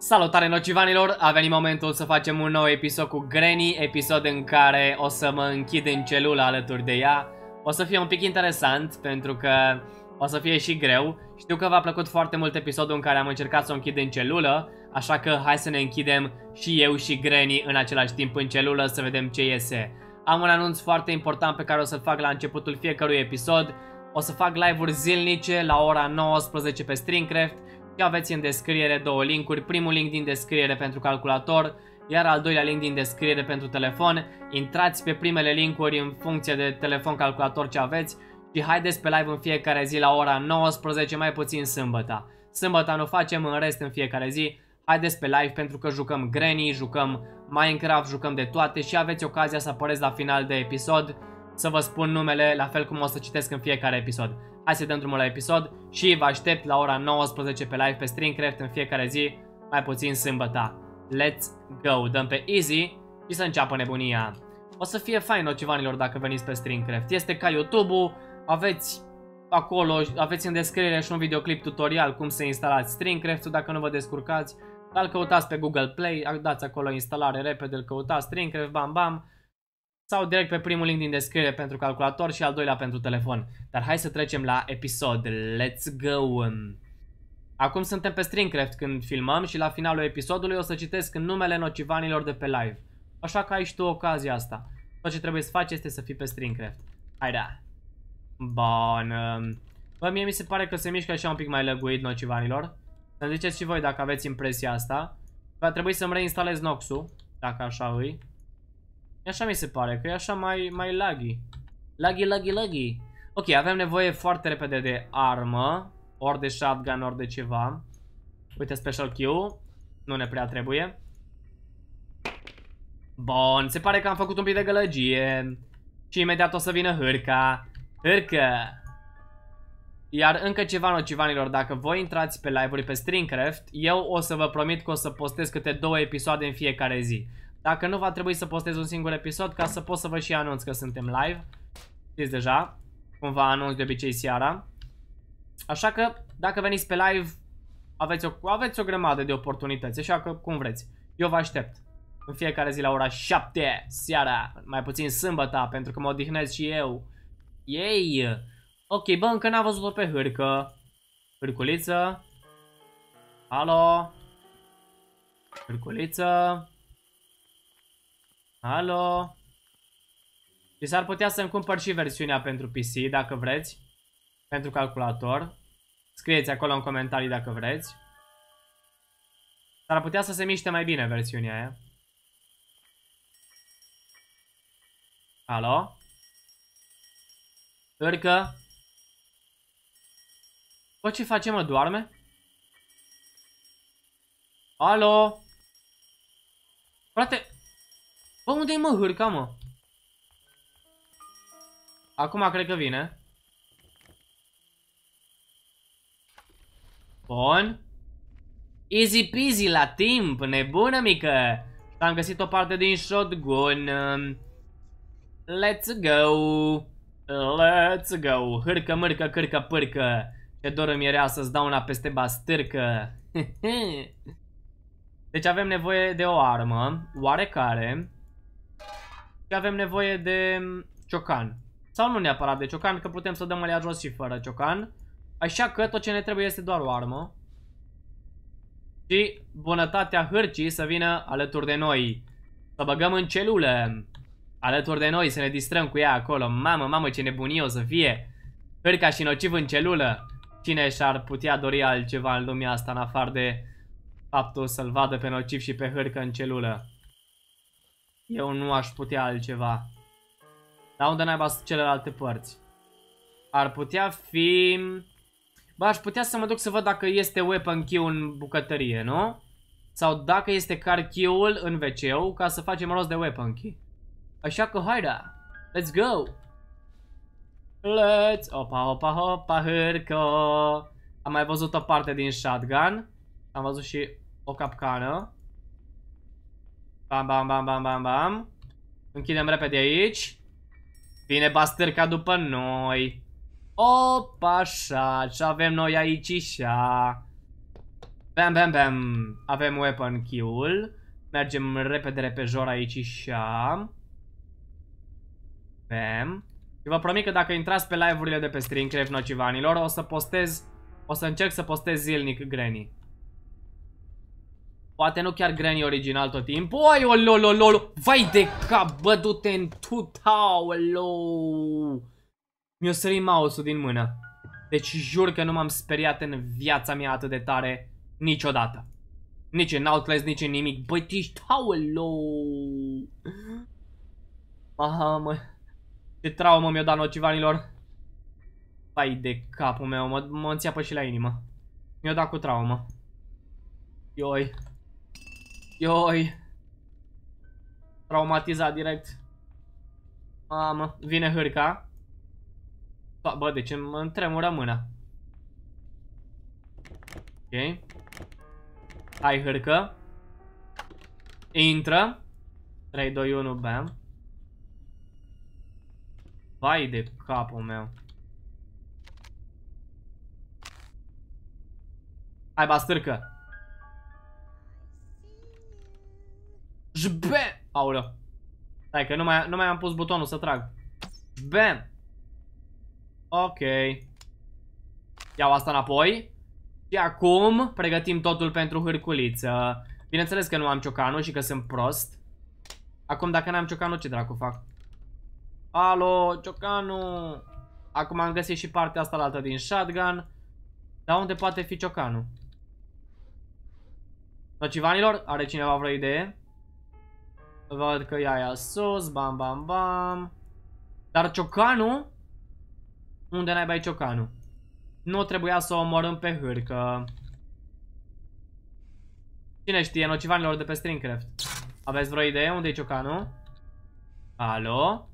Salutare nocivanilor, a venit momentul să facem un nou episod cu Granny, episod în care o să mă închid în celulă alături de ea. O să fie un pic interesant pentru că o să fie și greu. Știu că v-a plăcut foarte mult episodul în care am încercat să o închid în celulă, așa că hai să ne închidem și eu și Granny în același timp în celulă să vedem ce iese. Am un anunț foarte important pe care o să-l fac la începutul fiecărui episod. O să fac live-uri zilnice la ora 19 pe Streamcraft aveți în descriere două linkuri, primul link din descriere pentru calculator, iar al doilea link din descriere pentru telefon. Intrați pe primele linkuri în funcție de telefon calculator ce aveți și haideți pe live în fiecare zi la ora 19, mai puțin sâmbătă. Sâmbătă nu facem, în rest în fiecare zi. Haideți pe live pentru că jucăm Granny, jucăm Minecraft, jucăm de toate și aveți ocazia să apăreți la final de episod să vă spun numele, la fel cum o să citesc în fiecare episod. Hai să dăm drumul la episod și vă aștept la ora 19 pe live pe Streamcraft în fiecare zi, mai puțin sâmbăta. Let's go! Dăm pe easy și să înceapă nebunia. O să fie fain ocivanilor dacă veniți pe Streamcraft. Este ca YouTube-ul, aveți acolo, aveți în descriere și un videoclip tutorial cum să instalați Streamcraft-ul dacă nu vă descurcați. Dar căutați pe Google Play, dați acolo instalare repede, îl căutați Streamcraft, bam bam sau direct pe primul link din descriere pentru calculator și al doilea pentru telefon. Dar hai să trecem la episod. Let's go! Acum suntem pe Stringcraft când filmăm și la finalul episodului o să citesc numele nocivanilor de pe live. Așa că ai și tu ocazia asta. Tot ce trebuie să faci este să fii pe Stringcraft. Hai da! Bun. Um, bă, mie mi se pare că se mișcă așa un pic mai lăguit nocivanilor. Să-mi ziceți și voi dacă aveți impresia asta. Va trebui să-mi reinstalez Nox-ul, dacă așa îi. Așa mi se pare, că e așa mai, mai laggy. Laggy, laggy, laggy. Ok, avem nevoie foarte repede de armă, ori de shotgun, ori de ceva. Uite, special Q. Nu ne prea trebuie. Bun, se pare că am făcut un pic de gălăgie. Și imediat o să vină hârca. Hârcă! Iar încă ceva nocivanilor, dacă voi intrați pe live-uri pe Streamcraft, eu o să vă promit că o să postez câte două episoade în fiecare zi. Dacă nu, va trebui să postez un singur episod ca să pot să vă și anunț că suntem live. Știți deja, cum vă anunț de obicei seara. Așa că, dacă veniți pe live, aveți o, aveți o grămadă de oportunități, așa că cum vreți. Eu vă aștept. În fiecare zi la ora 7 seara, mai puțin sâmbăta, pentru că mă odihnesc și eu. Ei! Ok, bă, încă n-am văzut-o pe hârcă. Hârculiță. Alo? Hârculiță. Alo? Și s-ar putea să-mi cumpăr și versiunea pentru PC, dacă vreți. Pentru calculator. Scrieți acolo în comentarii dacă vreți. S-ar putea să se miște mai bine versiunea aia. Alo? Urcă? Bă, ce facem? mă? Doarme? Alo? Frate, Bă, unde-i mă hârca, mă? Acum cred că vine. Bun. Easy peasy la timp, nebună mică! Am găsit o parte din shotgun. Um, let's go! Let's go! Hârcă, mârcă, cârcă, pârcă! Ce dor îmi era să-ți dau una peste bastârcă! deci avem nevoie de o armă, oarecare. Și avem nevoie de mm, ciocan. Sau nu neapărat de ciocan, că putem să dăm alea jos și fără ciocan. Așa că tot ce ne trebuie este doar o armă. Și bunătatea hârcii să vină alături de noi. Să băgăm în celulă. Alături de noi, să ne distrăm cu ea acolo. Mamă, mamă, ce nebunie o să fie. Hârca și nociv în celulă. Cine și-ar putea dori altceva în lumea asta în afară de faptul să-l vadă pe nociv și pe hârcă în celulă? Eu nu aș putea altceva. Dar unde naiba sunt celelalte părți? Ar putea fi... Bă, aș putea să mă duc să văd dacă este weapon key în bucătărie, nu? Sau dacă este car key-ul în wc ca să facem rost de weapon key. Așa că hai da, let's go! Let's, opa, opa, opa, hârcă! Am mai văzut o parte din shotgun. Am văzut și o capcană. Bam, bam, bam, bam, bam, bam. Închidem repede aici. Vine basterca după noi. Opa, așa, ce avem noi aici, așa. Bam, bam, bam. Avem weapon kill. Mergem repede, jor aici, așa. Bam. Și vă promit că dacă intrați pe live-urile de pe Streamcraft Nocivanilor, o să postez, o să încerc să postez zilnic Granny. Poate nu chiar Granny original tot timpul. Oi, olololol, vai de cap, bă, du-te în tutaolo. Mi-o sări mouse-ul din mână. Deci jur că nu m-am speriat în viața mea atât de tare niciodată. Nici în Outlast, nici în nimic. Băi, ești taolo. Mamă, ce traumă mi-o dat nocivanilor. Vai de capul meu, mă, mă înțeapă și la inimă. Mi-o dat cu traumă. Ioi. Ioi. Traumatizat direct. Mamă, vine hârca. Bă, de deci ce îmi tremură mâna? Ok. Hai hârcă. Intră. 3, 2, 1, bam. Vai de capul meu. Hai, ba, stârcă. Jbe! Aoleu. Stai că nu mai, nu mai am pus butonul să trag. Bam! Ok. Iau asta înapoi. Și acum pregătim totul pentru hârculiță. Bineînțeles că nu am ciocanul și că sunt prost. Acum dacă n-am ciocanul, ce dracu fac? Alo, ciocanul! Acum am găsit și partea asta altă din shotgun. Dar unde poate fi ciocanul? Nocivanilor? Are cineva vreo idee? Văd că e aia sus, bam, bam, bam. Dar ciocanul? Unde n-ai bai ciocanul? Nu trebuia să o omorâm pe hârcă. Cine știe, nocivanilor de pe Stringcraft. Aveți vreo idee unde e ciocanul? Alo?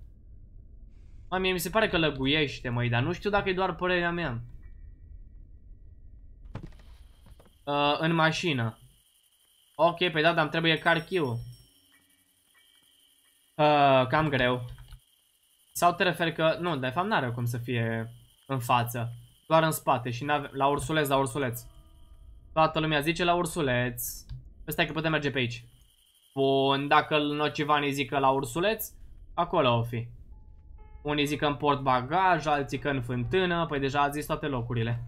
Mă, mie mi se pare că lăguiește, măi, dar nu știu dacă e doar părerea mea. Uh, în mașină. Ok, pe păi da, dar îmi trebuie carchiul. Uh, cam greu. Sau te referi că... Nu, de fapt n-are cum să fie în față. Doar în spate și la ursuleț, la ursuleț. Toată lumea zice la ursuleț. Păi că putem merge pe aici. Bun, dacă nocivanii zică la ursuleț, acolo o fi. Unii zic că în port bagaj, alții că în fântână, păi deja a zis toate locurile.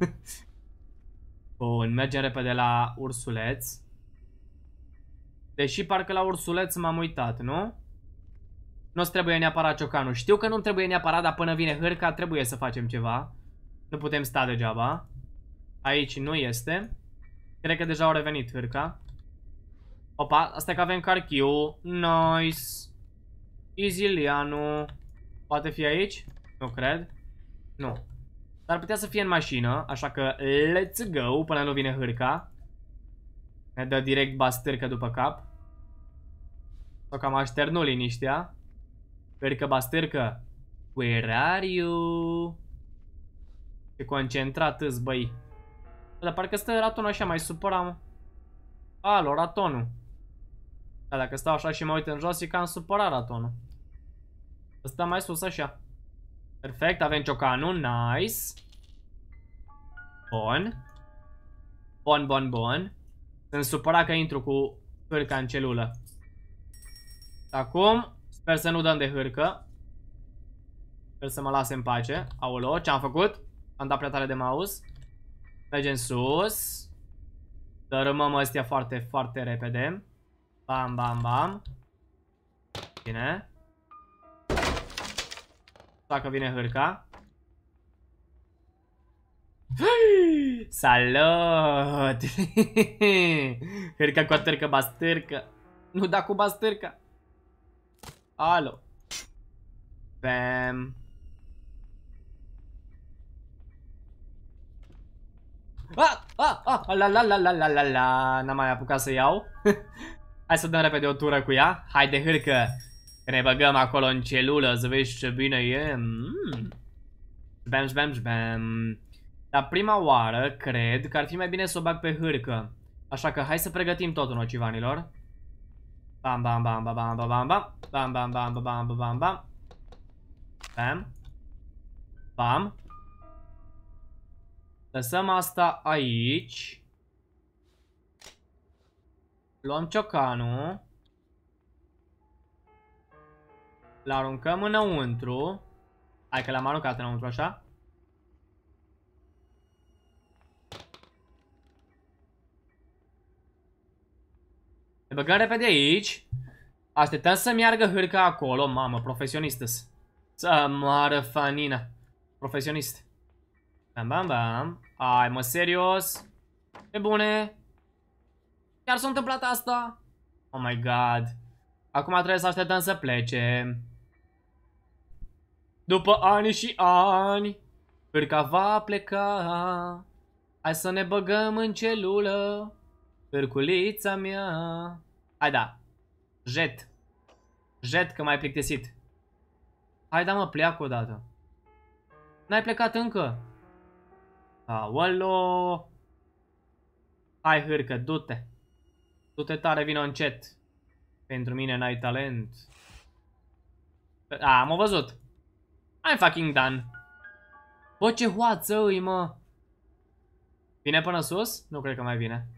Bun, mergem repede la ursuleț. Deși parcă la ursuleț m-am uitat, nu? Nu-ți trebuie neapărat ciocanul. Știu că nu-mi trebuie neapărat, dar până vine hârca trebuie să facem ceva. Nu putem sta degeaba. Aici nu este. Cred că deja au revenit hârca. Opa, asta că avem carchiu. Nice. Izilianu. Poate fi aici? Nu cred. Nu. Dar putea să fie în mașină, așa că let's go până nu vine hârca. Ne dă direct bastârcă după cap. Sau cam așternu liniștea. Percă bastercă. Where are you? E concentrat îți, băi. Dar parcă stă ratonul așa, mai supăram. Alo, ratonul. Da, dacă stau așa și mă uit în jos, e că am supărat ratonul. Ăsta mai sus, așa. Perfect, avem ciocanul, nice. Bun. Bun, bun, bun. Sunt supărat că intru cu cârca în celulă. Acum, Sper să nu dăm de hârcă. Sper să mă lase în pace. Aolo, ce-am făcut? Am dat prea tare de mouse. Mergem sus. Dărâmăm astea foarte, foarte repede. Bam, bam, bam. Bine. Dacă vine hârca. Salut! hârca cu atârcă bastârcă. Nu da cu bastârca. Alo. Bam. Ah, ah, ah, ah la la la la la la n-am mai apucat să iau. Hai să dăm repede o tură cu ea. de hârcă. Ne băgăm acolo în celulă, să vezi ce bine e. Mm. Bam, bam, bam. Dar prima oară, cred că ar fi mai bine să o bag pe hârcă. Așa că hai să pregătim totul nocivanilor. Bam, bam, bam, bam, bam, bam, bam, bam, bam, bam, bam, bam, bam, bam, bam, bam, bam, lăsăm asta aici, luăm ciocanul, l-aruncăm înăuntru, hai că l-am aruncat înăuntru așa, băgăm repede aici. Așteptăm să meargă hârca acolo. Mamă, profesionistă -s. Să moară fanina. Profesionist. Bam, bam, bam. Hai, mă, serios. Pe bune. Chiar s-a întâmplat asta? Oh my god. Acum trebuie să așteptăm să plece. După ani și ani, hârca va pleca. Hai să ne băgăm în celulă, hârculița mea. Hai da. Jet. Jet, că m-ai plictisit. Hai da, mă, pleacă odată. N-ai plecat încă? Aolo! Hai, hârcă, du-te. Du-te tare, vino încet. Pentru mine n-ai talent. A, am văzut. I'm fucking done. Bă, ce hoață îi, mă! Vine până sus? Nu cred că mai vine.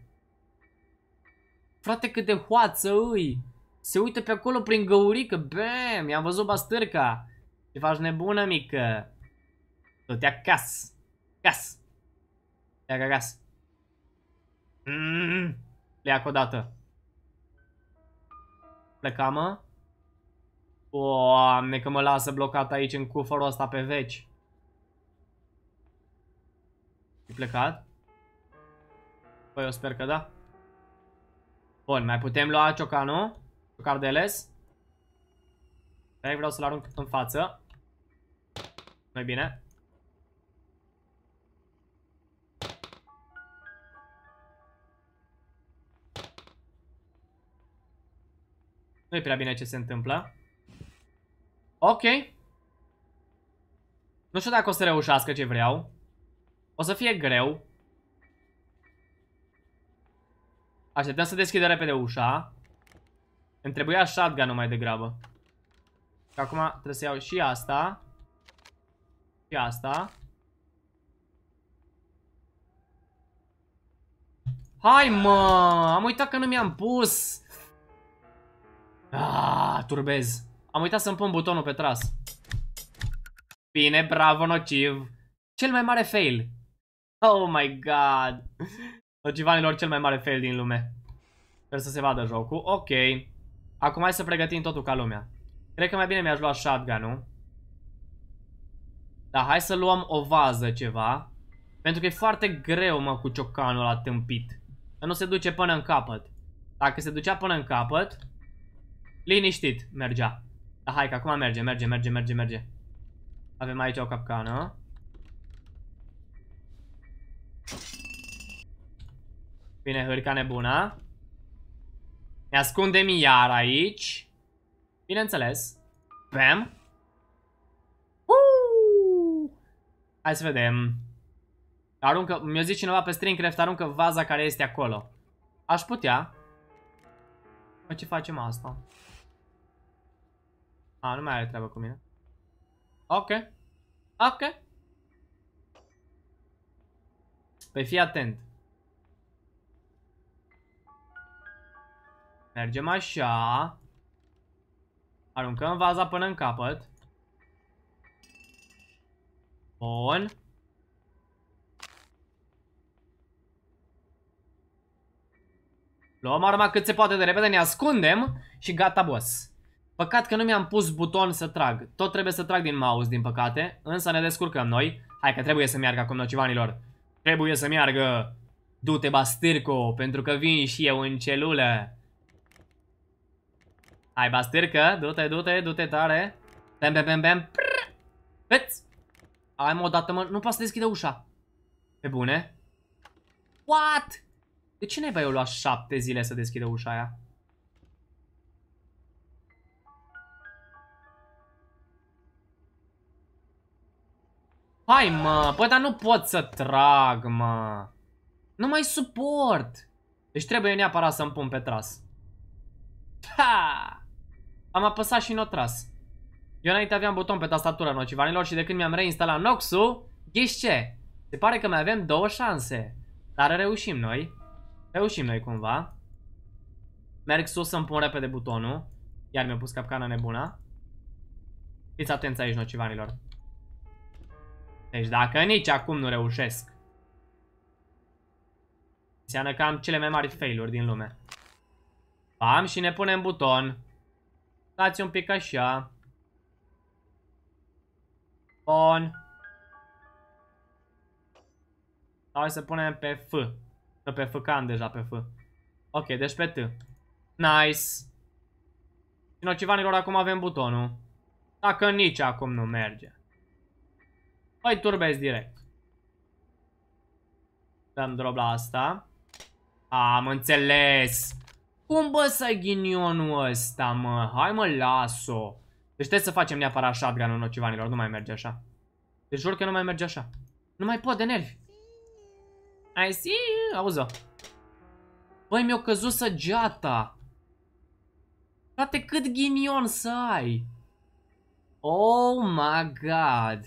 Frate cât de hoață îi! Se uită pe acolo prin găurică, bam, i-am văzut bastârca. Te faci nebună, mică. Du-te acasă. Acasă. Te acasă. Mm, mm-hmm. pleacă odată. Pleca, mă? Oamne, că mă lasă blocat aici în cufărul ăsta pe veci. E plecat? Păi eu sper că da. Bun, mai putem lua ciocanul. Ciocardeles. Pe vreau să-l arunc în față. Mai bine. nu e prea bine ce se întâmplă. Ok. Nu știu dacă o să reușească ce vreau. O să fie greu. Așteptăm să deschidă repede ușa. Îmi trebuia shotgun mai degrabă. Și acum trebuie să iau și asta. Și asta. Hai mă! Am uitat că nu mi-am pus! Ah, turbez. Am uitat să-mi pun butonul pe tras. Bine, bravo, nociv. Cel mai mare fail. Oh my god. Logivanilor cel mai mare fail din lume. Sper să se vadă jocul. Ok. Acum hai să pregătim totul ca lumea. Cred că mai bine mi-aș lua shotgun, nu? Da, hai să luăm o vază ceva. Pentru că e foarte greu, mă, cu ciocanul ăla tâmpit. Că nu se duce până în capăt. Dacă se ducea până în capăt, liniștit mergea. da hai că acum merge, merge, merge, merge, merge. Avem aici o capcană. Bine, hârca nebună. Ne ascundem iar aici. Bineînțeles. Bam. Uuu! Hai să vedem. Aruncă, mi-a zis cineva pe Streamcraft, aruncă vaza care este acolo. Aș putea. Mă, păi, ce facem asta? A, nu mai are treabă cu mine. Ok. Ok. Păi fii atent. Mergem așa. Aruncăm vaza până în capăt. Bun. Luăm arma cât se poate de repede, ne ascundem și gata boss. Păcat că nu mi-am pus buton să trag. Tot trebuie să trag din mouse, din păcate. Însă ne descurcăm noi. Hai că trebuie să meargă acum nocivanilor. Trebuie să meargă. Du-te, Bastirco, pentru că vin și eu în celulă. Hai, bastirca, du-te, du-te, du-te tare. Bam, bam, bam, bam. Veți? Hai mă, odată mă, nu poate să deschide ușa. Pe bune? What? De ce ne-ai eu luat șapte zile să deschidă ușa aia? Hai mă, bă, dar nu pot să trag, mă. Nu mai suport. Deci trebuie neapărat să-mi pun pe tras. Ha! Am apăsat și n-o tras. Eu înainte aveam buton pe tastatura nocivanilor și de când mi-am reinstalat Nox-ul, ghiși ce? Se pare că mai avem două șanse. Dar reușim noi. Reușim noi cumva. Merg sus să-mi pun repede butonul. Iar mi-a pus capcana nebuna. Fiți atenți aici, nocivanilor. Deci dacă nici acum nu reușesc. Înseamnă că am cele mai mari failuri din lume. Bam și ne punem buton. Stați un pic așa. Bun. Hai să punem pe F. Că pe F am deja pe F. Ok, deci pe T. Nice. Și nocivanilor acum avem butonul. Dacă nici acum nu merge. Păi turbez direct. Dăm drop la asta. Am înțeles. Cum bă să ghinionul ăsta, mă? Hai mă, las-o. Deci trebuie să facem neapărat shotgun-ul nocivanilor, nu mai merge așa. Deci jur că nu mai merge așa. Nu mai pot de nervi. I see Auză. Băi, mi-o căzut săgeata. Frate, cât ghinion să ai. Oh my god.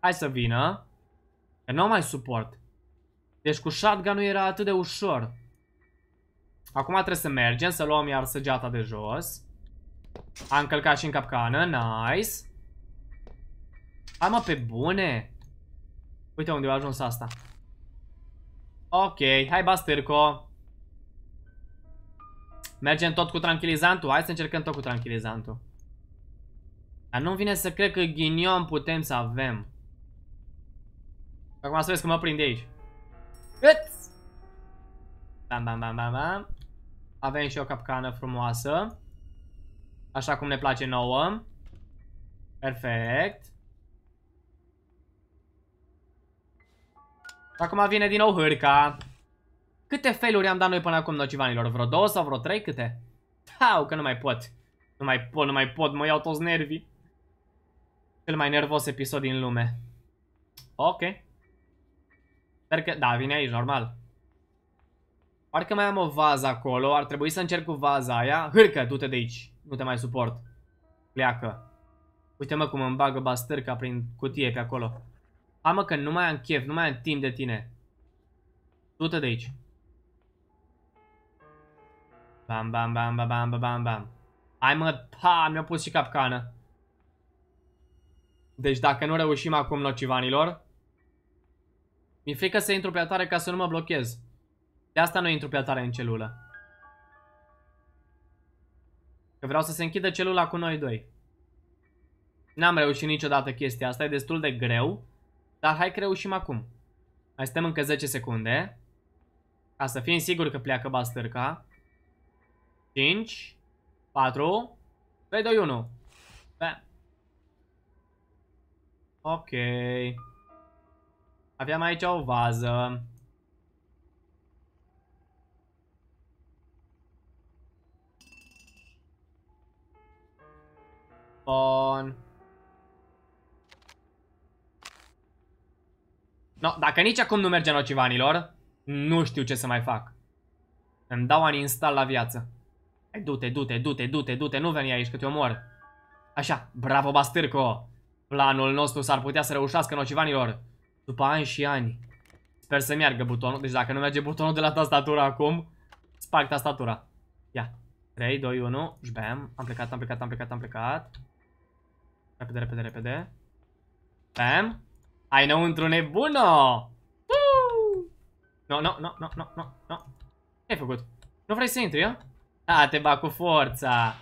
Hai să vină. Că nu mai suport. Deci cu shotgun nu era atât de ușor. Acum trebuie să mergem, să luăm iar săgeata de jos. Am călcat și în capcană, nice. Hai mă, pe bune. Uite unde a ajuns asta. Ok, hai Basterco. Mergem tot cu tranquilizantul? Hai să încercăm tot cu tranquilizantul. Dar nu vine să cred că ghinion putem să avem. Acum să vezi că mă prind de aici. Cât? Bam, bam, bam, bam, bam. Avem și o capcană frumoasă. Așa cum ne place nouă. Perfect. Acum vine din nou hârca. Câte failuri am dat noi până acum, nocivanilor? Vreo două sau vreo trei? Câte? Tau, că nu mai pot. Nu mai pot, nu mai pot, mă iau toți nervii. Cel mai nervos episod din lume. Ok. Sper că... Da, vine aici, normal. Parcă mai am o vază acolo, ar trebui să încerc cu vaza aia. Hârcă, du-te de aici, nu te mai suport. Pleacă. Uite mă cum îmi bagă bastârca prin cutie pe acolo. Am că nu mai am chef, nu mai am timp de tine. Du-te de aici. Bam, bam, bam, bam, bam, bam, bam. Hai mă, pa, mi-a pus și capcană. Deci dacă nu reușim acum nocivanilor, mi-e frică să intru pe atare ca să nu mă blochez. De asta nu intru pe atare în celulă. Că vreau să se închidă celula cu noi doi. N-am reușit niciodată chestia asta, e destul de greu. Dar hai că reușim acum. Mai stăm încă 10 secunde. Ca să fim siguri că pleacă bastârca. 5, 4, 3, 2, 1. Bam. Ok. Aveam aici o vază. Bun. No, dacă nici acum nu merge nocivanilor, nu știu ce să mai fac. Îmi dau un instal la viață. Hai, du-te, du-te, du-te, du-te, du-te, nu veni aici că te omor. Așa, bravo Bastârco! Planul nostru s-ar putea să reușească nocivanilor. După ani și ani. Sper să meargă butonul. Deci dacă nu merge butonul de la tastatură acum, sparg tastatura. Ia. 3, 2, 1, jbam. Am plecat, am plecat, am plecat, am plecat. Repede, repede, repede. Bam. Ai înăuntru nebună! No, no, no, no, no, no, no. Ce ai făcut? Nu vrei să intri, eu? Da, te bag cu forța.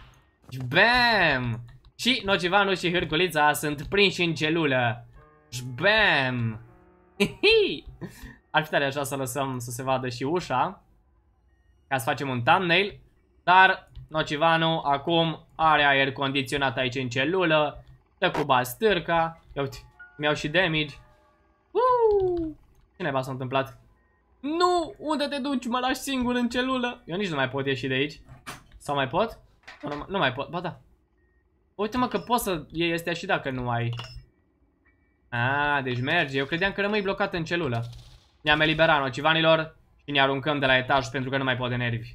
Bam! Și Nocivanu și Hârculița sunt prinși în celulă. Bam! Ar fi tare așa să lăsăm să se vadă și ușa. Ca să facem un thumbnail. Dar Nocivanu acum are aer condiționat aici în celulă. Stă cu bastârca. Ia uite, mi-au și damage. Uuu! Ce neba s-a întâmplat? Nu! Unde te duci? Mă lași singur în celulă. Eu nici nu mai pot ieși de aici. Sau mai pot? Nu, nu mai pot. Ba da. Uite mă că poți să iei astea și dacă nu ai... A, ah, deci merge. Eu credeam că rămâi blocat în celulă. Ne-am eliberat nocivanilor și ne aruncăm de la etaj pentru că nu mai pot de nervi.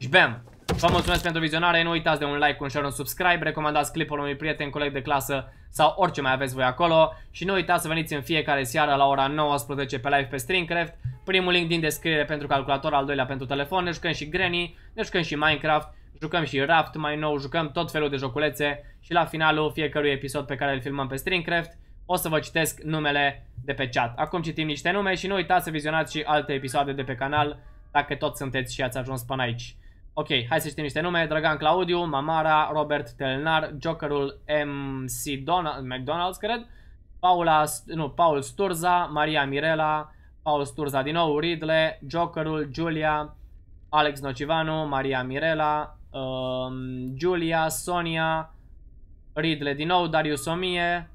Și bam! Vă mulțumesc pentru vizionare, nu uitați de un like, un share, un subscribe, recomandați clipul unui prieten, coleg de clasă sau orice mai aveți voi acolo și nu uitați să veniți în fiecare seară la ora 19 pe live pe Streamcraft, primul link din descriere pentru calculator, al doilea pentru telefon, ne jucăm și Granny, ne jucăm și Minecraft, jucăm și Raft mai nou, jucăm tot felul de joculețe și la finalul fiecărui episod pe care îl filmăm pe Streamcraft o să vă citesc numele de pe chat. Acum citim niște nume și nu uitați să vizionați și alte episoade de pe canal dacă tot sunteți și ați ajuns până aici. Ok, hai să știm niște nume. Dragan Claudiu, Mamara, Robert Telnar, Jokerul MC Donald, McDonald's, cred. Paula, nu, Paul Sturza, Maria Mirela, Paul Sturza din nou, Ridle, Jokerul, Julia, Alex Nocivanu, Maria Mirela, um, Julia, Sonia, Ridle din nou, Darius Omie,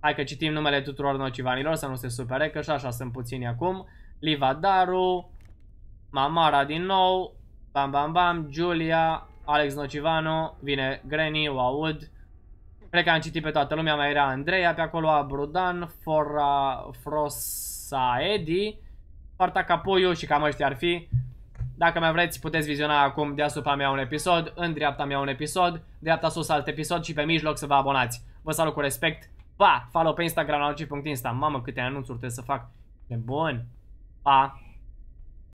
Hai că citim numele tuturor nocivanilor, să nu se supere, că și așa sunt puțini acum. Livadaru, Mamara din nou, Bam Bam Bam, Julia, Alex Nocivano, vine Granny, o aud. Cred că am citit pe toată lumea, mai era Andreea pe acolo, Abrudan, Fora, Frosa, Edi. Farta Capuiu și cam ăștia ar fi. Dacă mai vreți, puteți viziona acum deasupra mea un episod, în dreapta mea un episod, dreapta sus alt episod și pe mijloc să vă abonați. Vă salut cu respect, Pa! Follow pe Instagram la oci.insta. Mamă, câte anunțuri trebuie să fac. bun. Pa!